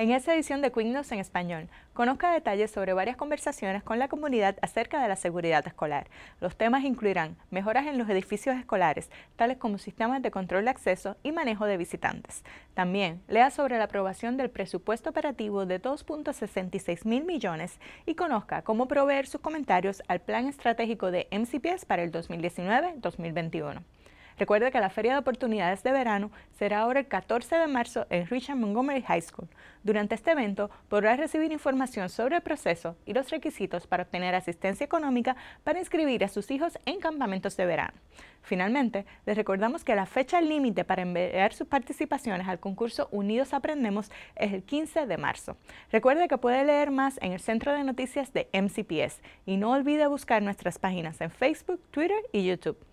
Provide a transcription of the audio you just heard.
En esta edición de Quick en español, conozca detalles sobre varias conversaciones con la comunidad acerca de la seguridad escolar. Los temas incluirán mejoras en los edificios escolares, tales como sistemas de control de acceso y manejo de visitantes. También lea sobre la aprobación del presupuesto operativo de 2.66 mil millones y conozca cómo proveer sus comentarios al plan estratégico de MCPS para el 2019-2021. Recuerde que la Feria de Oportunidades de Verano será ahora el 14 de marzo en Richard Montgomery High School. Durante este evento podrás recibir información sobre el proceso y los requisitos para obtener asistencia económica para inscribir a sus hijos en campamentos de verano. Finalmente, les recordamos que la fecha límite para enviar sus participaciones al concurso Unidos Aprendemos es el 15 de marzo. Recuerde que puede leer más en el Centro de Noticias de MCPS y no olvide buscar nuestras páginas en Facebook, Twitter y YouTube.